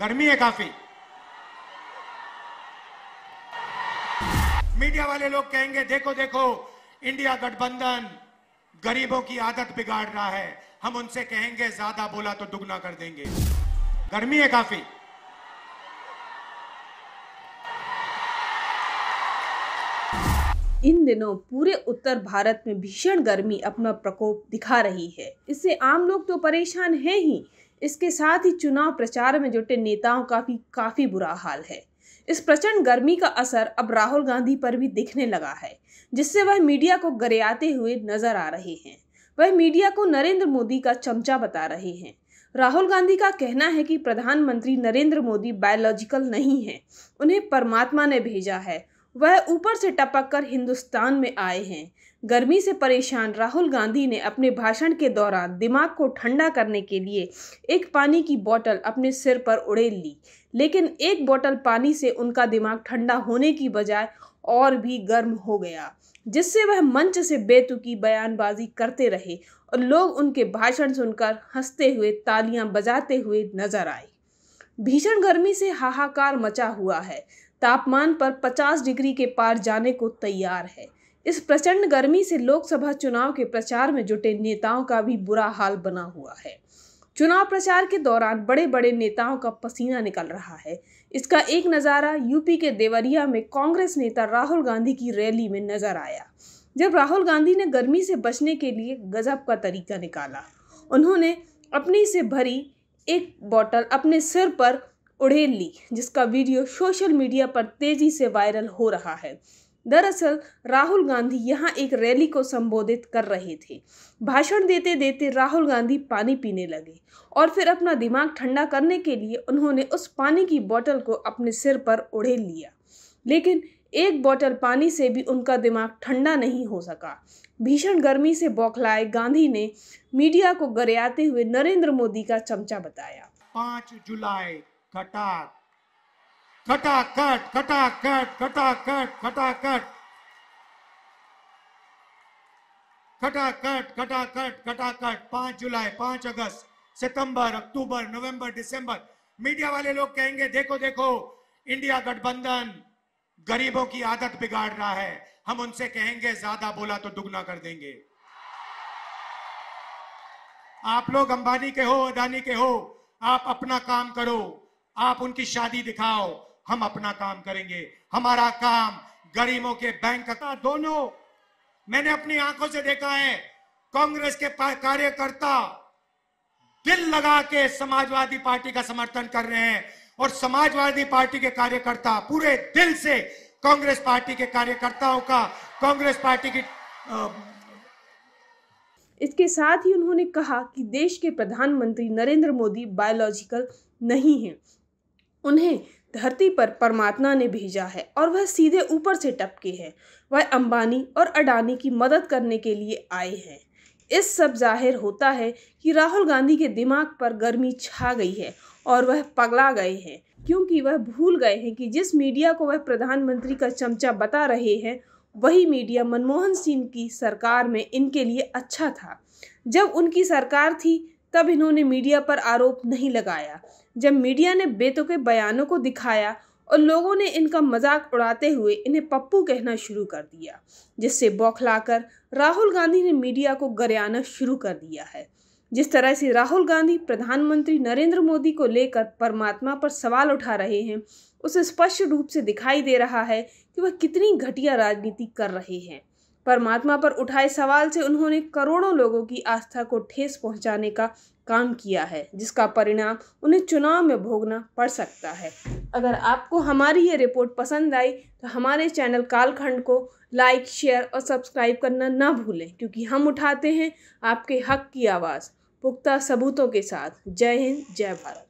गर्मी है काफी मीडिया वाले लोग कहेंगे देखो देखो इंडिया गठबंधन गरीबों की आदत बिगाड़ रहा है हम उनसे कहेंगे ज्यादा बोला तो दुगना कर देंगे गर्मी है काफी इन दिनों पूरे उत्तर भारत में भीषण गर्मी अपना प्रकोप दिखा रही है इससे आम लोग तो परेशान हैं ही इसके साथ ही चुनाव प्रचार में जुटे नेताओं का भी काफ़ी बुरा हाल है इस प्रचंड गर्मी का असर अब राहुल गांधी पर भी दिखने लगा है जिससे वह मीडिया को गरियाते हुए नजर आ रहे हैं वह मीडिया को नरेंद्र मोदी का चमचा बता रहे हैं राहुल गांधी का कहना है कि प्रधानमंत्री नरेंद्र मोदी बायोलॉजिकल नहीं है उन्हें परमात्मा ने भेजा है वह ऊपर से टपक कर हिंदुस्तान में आए हैं गर्मी से परेशान राहुल गांधी ने अपने भाषण के दौरान दिमाग को ठंडा करने के लिए एक पानी की बोतल अपने सिर पर उड़ेल ली लेकिन एक बोतल पानी से उनका दिमाग ठंडा होने की बजाय और भी गर्म हो गया जिससे वह मंच से बेतुकी बयानबाजी करते रहे और लोग उनके भाषण सुनकर हंसते हुए तालियां बजाते हुए नजर आए भीषण गर्मी से हाहाकार मचा हुआ है तापमान पर 50 डिग्री के पार जाने को तैयार है इस प्रचंड गर्मी से लोकसभा चुनाव के प्रचार में जुटे नेताओं का भी बुरा हाल बना हुआ है चुनाव प्रचार के दौरान बड़े बड़े नेताओं का पसीना निकल रहा है इसका एक नज़ारा यूपी के देवरिया में कांग्रेस नेता राहुल गांधी की रैली में नजर आया जब राहुल गांधी ने गर्मी से बचने के लिए गजब का तरीका निकाला उन्होंने अपनी से भरी एक बोतल अपने सिर पर उड़ेल ली जिसका वीडियो सोशल मीडिया पर तेजी से वायरल हो रहा है दरअसल राहुल गांधी यहां एक रैली को संबोधित कर रहे थे भाषण देते देते राहुल गांधी पानी पीने लगे और फिर अपना दिमाग ठंडा करने के लिए उन्होंने उस पानी की बोतल को अपने सिर पर उड़ेल लिया लेकिन एक बोतल पानी से भी उनका दिमाग ठंडा नहीं हो सका भीषण गर्मी से बौखलाए गांधी ने मीडिया को गरियाते हुए नरेंद्र मोदी का चमचा बताया पाँच जुलाई कटाक कटाकट कटाकट कटाकट कटाकट कटाकट कटाकट कटाकट पांच जुलाई पांच अगस्त सितंबर अक्टूबर नवंबर दिसंबर मीडिया वाले लोग कहेंगे देखो देखो इंडिया गठबंधन गरीबों की आदत बिगाड़ रहा है हम उनसे कहेंगे ज्यादा बोला तो दुगना कर देंगे आप लोग अंबानी के हो अदानी के हो आप अपना काम करो आप उनकी शादी दिखाओ हम अपना काम करेंगे हमारा काम गरीबों के बैंक का दोनों मैंने अपनी आंखों से देखा है कांग्रेस के कार्यकर्ता दिल लगा के समाजवादी पार्टी का समर्थन कर रहे हैं और समाजवादी पार्टी के कार्यकर्ता पूरे दिल से कांग्रेस पार्टी के कार्यकर्ताओं का कांग्रेस पार्टी की इसके साथ ही उन्होंने कहा कि देश के प्रधानमंत्री नरेंद्र मोदी बायोलॉजिकल नहीं हैं उन्हें धरती पर परमात्मा ने भेजा है और वह सीधे ऊपर से टपके हैं वह अंबानी और अडानी की मदद करने के लिए आए हैं इस सब जाहिर होता है कि राहुल गांधी के दिमाग पर गर्मी छा गई है और वह पगला गए हैं क्योंकि वह भूल गए हैं कि जिस मीडिया को वह प्रधानमंत्री का चमचा बता रहे हैं वही मीडिया मनमोहन सिंह की सरकार में इनके लिए अच्छा था जब उनकी सरकार थी तब इन्होंने मीडिया पर आरोप नहीं लगाया जब मीडिया ने बेतों के बयानों को दिखाया और लोगों ने इनका मजाक उड़ाते हुए इन्हें पप्पू कहना शुरू कर दिया जिससे बौखलाकर राहुल गांधी ने मीडिया को गरियाना शुरू कर दिया है जिस तरह से राहुल गांधी प्रधानमंत्री नरेंद्र मोदी को लेकर परमात्मा पर सवाल उठा रहे हैं उसे स्पष्ट रूप से दिखाई दे रहा है कि वह कितनी घटिया राजनीति कर रहे हैं परमात्मा पर उठाए सवाल से उन्होंने करोड़ों लोगों की आस्था को ठेस पहुंचाने का काम किया है जिसका परिणाम उन्हें चुनाव में भोगना पड़ सकता है अगर आपको हमारी ये रिपोर्ट पसंद आई तो हमारे चैनल कालखंड को लाइक शेयर और सब्सक्राइब करना ना भूलें क्योंकि हम उठाते हैं आपके हक की आवाज़ पुख्ता सबूतों के साथ जय हिंद जय भारत